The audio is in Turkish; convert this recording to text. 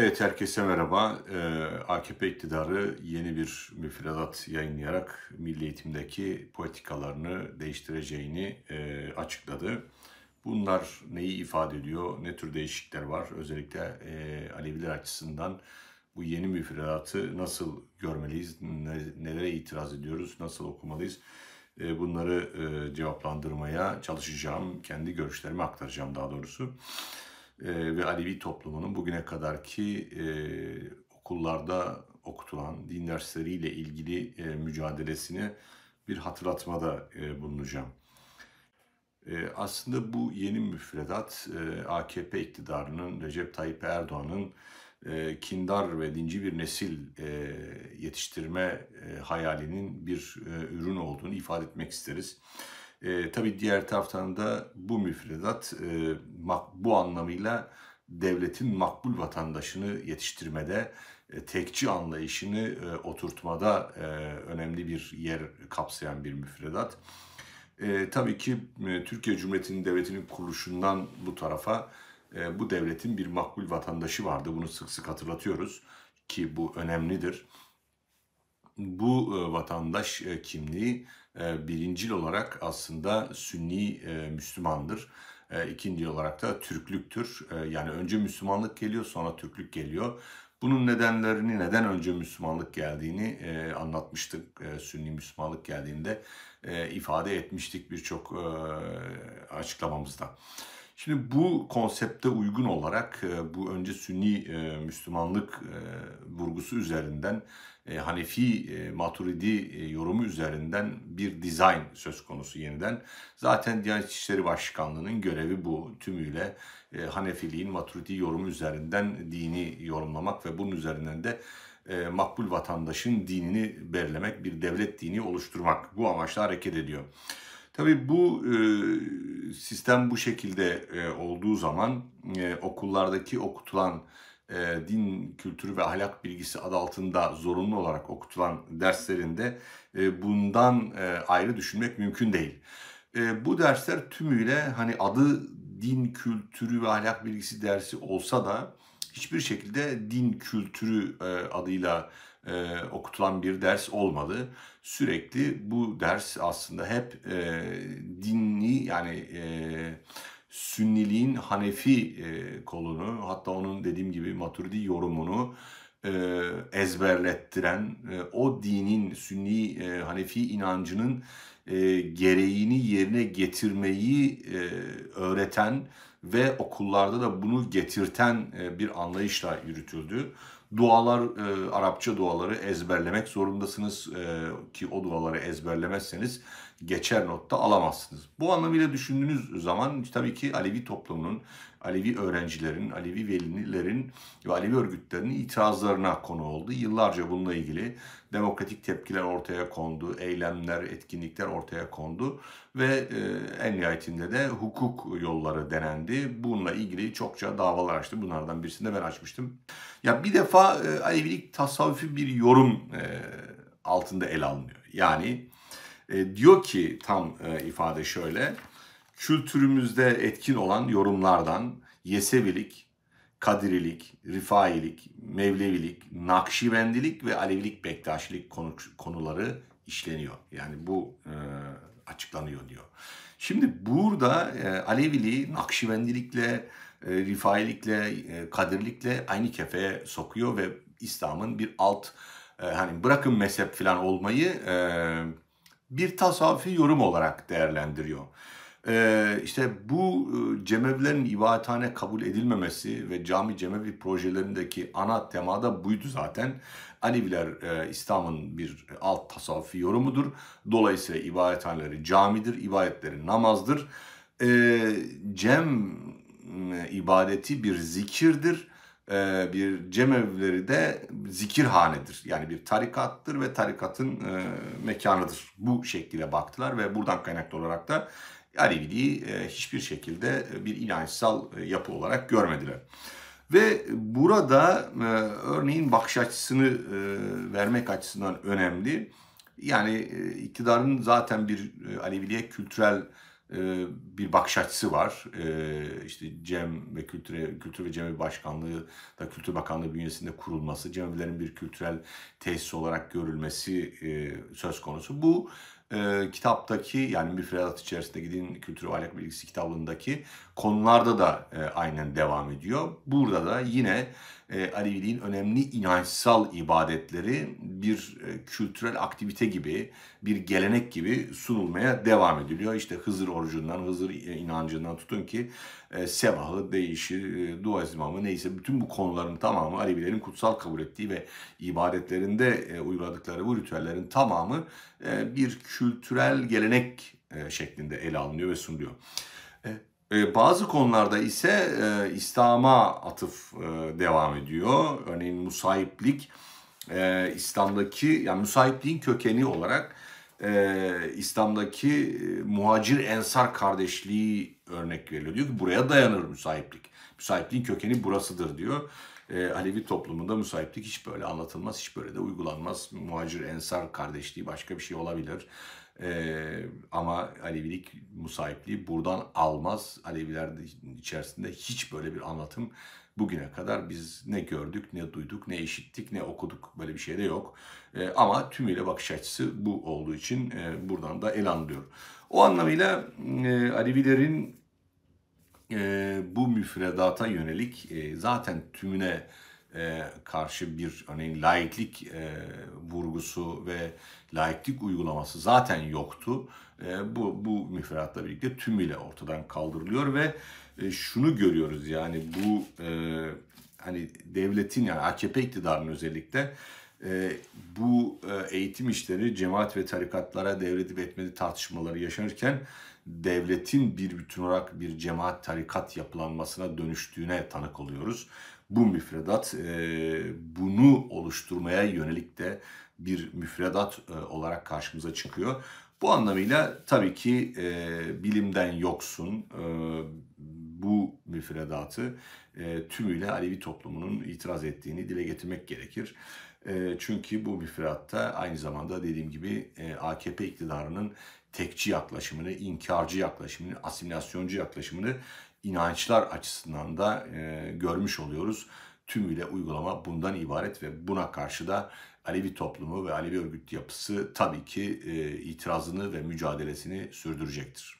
Evet herkese merhaba. Ee, AKP iktidarı yeni bir müfredat yayınlayarak milli eğitimdeki politikalarını değiştireceğini e, açıkladı. Bunlar neyi ifade ediyor, ne tür değişiklikler var? Özellikle e, Aleviler açısından bu yeni müfredatı nasıl görmeliyiz, nelere itiraz ediyoruz, nasıl okumalıyız? E, bunları cevaplandırmaya çalışacağım, kendi görüşlerimi aktaracağım daha doğrusu e, ve Alevi toplumunun bugüne kadarki e, okullarda okutulan din dersleriyle ilgili e, mücadelesini bir hatırlatmada e, bulunacağım. E, aslında bu yeni müfredat e, AKP iktidarının Recep Tayyip Erdoğan'ın e, kindar ve dinci bir nesil e, yetiştirme e, hayalinin bir e, ürün olduğunu ifade etmek isteriz. E, tabii diğer taraftan da bu müfredat e, bu anlamıyla devletin makbul vatandaşını yetiştirmede, e, tekçi anlayışını e, oturtmada e, önemli bir yer kapsayan bir müfredat. E, tabii ki e, Türkiye Cumhuriyeti'nin devletinin kuruluşundan bu tarafa e, bu devletin bir makbul vatandaşı vardı. Bunu sık sık hatırlatıyoruz ki bu önemlidir. Bu e, vatandaş e, kimliği e, birincil olarak aslında Sünni e, Müslümandır. E, ikinci olarak da Türklüktür. Yani önce Müslümanlık geliyor sonra Türklük geliyor. Bunun nedenlerini neden önce Müslümanlık geldiğini anlatmıştık. Sünni Müslümanlık geldiğinde ifade etmiştik birçok e, açıklamamızda. Şimdi bu konsepte uygun olarak e, bu önce Sünni e, Müslümanlık e, vurgusu üzerinden Hanefi Maturidi yorumu üzerinden bir dizayn söz konusu yeniden. Zaten Diyanet İşleri Başkanlığı'nın görevi bu tümüyle Hanefiliğin Maturidi yorumu üzerinden dini yorumlamak ve bunun üzerinden de makbul vatandaşın dinini belirlemek, bir devlet dini oluşturmak bu amaçla hareket ediyor. Tabii bu sistem bu şekilde e, olduğu zaman e, okullardaki okutulan e, din kültürü ve ahlak bilgisi adı altında zorunlu olarak okutulan derslerinde e, bundan e, ayrı düşünmek mümkün değil. E, bu dersler tümüyle hani adı din kültürü ve ahlak bilgisi dersi olsa da hiçbir şekilde din kültürü e, adıyla e, okutulan bir ders olmadı. Sürekli bu ders aslında hep e, dinli yani e, Sünniliğin Hanefi e, kolunu hatta onun dediğim gibi Maturidi yorumunu e, ezberlettiren e, o dinin Sünni e, Hanefi inancının e, gereğini yerine getirmeyi e, öğreten ve okullarda da bunu getirten e, bir anlayışla yürütüldü. Dualar, e, Arapça duaları ezberlemek zorundasınız e, ki o duaları ezberlemezseniz geçer notta alamazsınız. Bu anlamıyla düşündüğünüz zaman tabii ki Alevi toplumunun, Alevi öğrencilerin, Alevi velilerin ve Alevi örgütlerinin itirazlarına konu oldu. Yıllarca bununla ilgili demokratik tepkiler ortaya kondu, eylemler, etkinlikler ortaya kondu ve e, en nihayetinde de hukuk yolları denendi. Bununla ilgili çokça davalar açtı. Bunlardan birisini de ben açmıştım. Ya bir defa e, Alevilik tasavvufi bir yorum e, altında ele alınıyor. Yani diyor ki tam ifade şöyle, kültürümüzde etkin olan yorumlardan Yesevilik, Kadirilik, Rifailik, Mevlevilik, Nakşibendilik ve Alevilik Bektaşilik konu, konuları işleniyor. Yani bu e, açıklanıyor diyor. Şimdi burada e, Aleviliği Nakşibendilikle, e, Rifailikle, e, Kadirlikle aynı kefeye sokuyor ve İslam'ın bir alt e, hani bırakın mezhep falan olmayı e, bir tasavvufi yorum olarak değerlendiriyor. Ee, işte bu e, cemevlerin ibadethane kabul edilmemesi ve cami cemevi projelerindeki ana temada buydu zaten. Aleviler e, İslam'ın bir alt tasavvufi yorumudur. Dolayısıyla ibadethaneleri camidir, ibadetleri namazdır. Ee, e, cem ibadeti bir zikirdir ee, bir cemevleri de zikirhanedir. Yani bir tarikattır ve tarikatın e, mekanıdır. Bu şekliyle baktılar ve buradan kaynaklı olarak da Aleviliği e, hiçbir şekilde e, bir inançsal e, yapı olarak görmediler. Ve burada örneğin bakış açısını vermek açısından önemli. Yani iktidarın zaten bir e, Aleviliğe kültürel bir bakış açısı var. E, işte Cem ve Kültüre, Kültür ve Cemil Başkanlığı da Kültür Bakanlığı bünyesinde kurulması, Cemevlerin bir kültürel tesis olarak görülmesi söz konusu. Bu e, kitaptaki yani bir müfredat içerisinde gidin kültür ve ahlak bilgisi kitabındaki konularda da e, aynen devam ediyor. Burada da yine e, Aleviliğin önemli inançsal ibadetleri bir e, kültürel aktivite gibi, bir gelenek gibi sunulmaya devam ediliyor. İşte Hızır orucundan, Hızır e, inancından tutun ki e, sevahı, değişi, e, dua izmamı neyse bütün bu konuların tamamı Alevilerin kutsal kabul ettiği ve ibadetlerinde e, uyguladıkları bu ritüellerin tamamı e, bir kültürel gelenek e, şeklinde ele alınıyor ve sunuluyor. E, e, bazı konularda ise İslam'a atıf devam ediyor. Örneğin musahiplik İslam'daki yani musahipliğin kökeni olarak İslam'daki muhacir ensar kardeşliği örnek veriliyor. Diyor ki buraya dayanır müsahiplik. Müsaitliğin kökeni burasıdır diyor. E, Alevi toplumunda müsaitlik hiç böyle anlatılmaz, hiç böyle de uygulanmaz. Muhacir ensar kardeşliği başka bir şey olabilir. E, ama Alevilik müsaipliği buradan almaz. Aleviler içerisinde hiç böyle bir anlatım bugüne kadar biz ne gördük, ne duyduk, ne işittik, ne okuduk. Böyle bir şey de yok. E, ama tümüyle bakış açısı bu olduğu için e, buradan da el anlıyor. O anlamıyla e, Alevilerin e, bu müfredata yönelik e, zaten tümüne e, karşı bir örneğin laiklik e, vurgusu ve laiklik uygulaması zaten yoktu. E, bu, bu müfredatla birlikte tümüyle ortadan kaldırılıyor ve e, şunu görüyoruz yani bu e, hani devletin yani AKP iktidarının özellikle e, bu e, eğitim işleri cemaat ve tarikatlara devredip etmedi tartışmaları yaşanırken devletin bir bütün olarak bir cemaat tarikat yapılanmasına dönüştüğüne tanık oluyoruz. Bu müfredat e, bunu oluşturmaya yönelik de bir müfredat e, olarak karşımıza çıkıyor. Bu anlamıyla tabii ki e, bilimden yoksun e, bu müfredatı e, tümüyle Alevi toplumunun itiraz ettiğini dile getirmek gerekir. E, çünkü bu müfredatta aynı zamanda dediğim gibi e, AKP iktidarının tekçi yaklaşımını, inkarcı yaklaşımını, asimilasyoncu yaklaşımını inançlar açısından da e, görmüş oluyoruz. Tümüyle uygulama bundan ibaret ve buna karşı da Alevi toplumu ve Alevi örgüt yapısı tabii ki e, itirazını ve mücadelesini sürdürecektir.